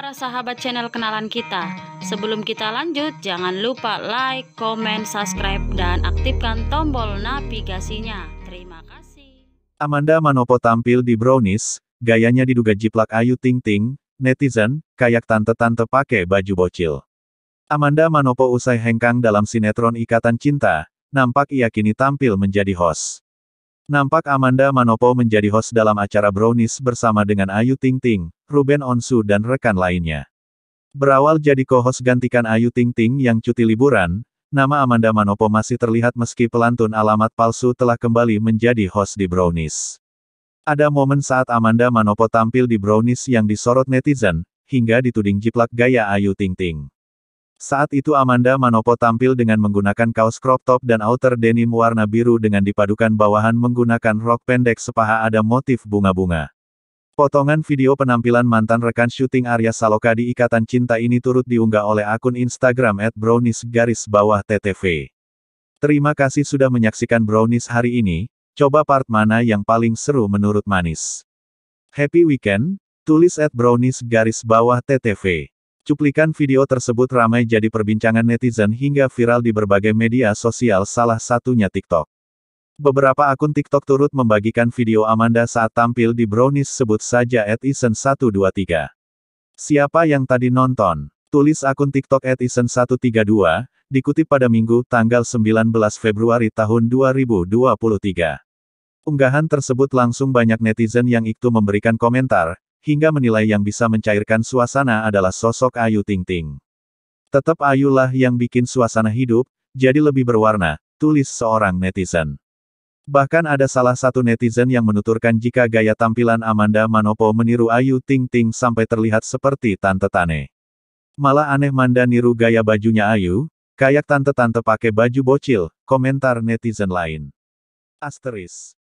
para sahabat channel kenalan kita. Sebelum kita lanjut, jangan lupa like, comment, subscribe, dan aktifkan tombol navigasinya. Terima kasih. Amanda Manopo tampil di Brownies, gayanya diduga jiplak Ayu Ting Ting, netizen, kayak tante-tante pakai baju bocil. Amanda Manopo usai hengkang dalam sinetron Ikatan Cinta, nampak ia kini tampil menjadi host. Nampak Amanda Manopo menjadi host dalam acara Brownies bersama dengan Ayu Ting Ting, Ruben Onsu dan rekan lainnya. Berawal jadi co-host gantikan Ayu Ting Ting yang cuti liburan, nama Amanda Manopo masih terlihat meski pelantun alamat palsu telah kembali menjadi host di Brownies. Ada momen saat Amanda Manopo tampil di Brownies yang disorot netizen, hingga dituding jiplak gaya Ayu Ting Ting. Saat itu Amanda Manopo tampil dengan menggunakan kaos crop top dan outer denim warna biru dengan dipadukan bawahan menggunakan rok pendek sepaha ada motif bunga-bunga. Potongan video penampilan mantan rekan syuting Arya Saloka di Ikatan Cinta ini turut diunggah oleh akun Instagram at brownies garis bawah TTV. Terima kasih sudah menyaksikan brownies hari ini, coba part mana yang paling seru menurut Manis. Happy weekend, tulis at brownies garis bawah TTV. Cuplikan video tersebut ramai jadi perbincangan netizen hingga viral di berbagai media sosial salah satunya TikTok. Beberapa akun TikTok turut membagikan video Amanda saat tampil di Brownies sebut saja at 123 Siapa yang tadi nonton? Tulis akun TikTok at 132 dikutip pada Minggu, tanggal 19 Februari tahun 2023. Unggahan tersebut langsung banyak netizen yang itu memberikan komentar, hingga menilai yang bisa mencairkan suasana adalah sosok Ayu Ting Ting. Tetap Ayulah yang bikin suasana hidup, jadi lebih berwarna, tulis seorang netizen. Bahkan ada salah satu netizen yang menuturkan jika gaya tampilan Amanda Manopo meniru Ayu Ting Ting sampai terlihat seperti Tante Tane. Malah aneh Manda niru gaya bajunya Ayu, kayak tante-tante pakai baju bocil, komentar netizen lain. Asteris.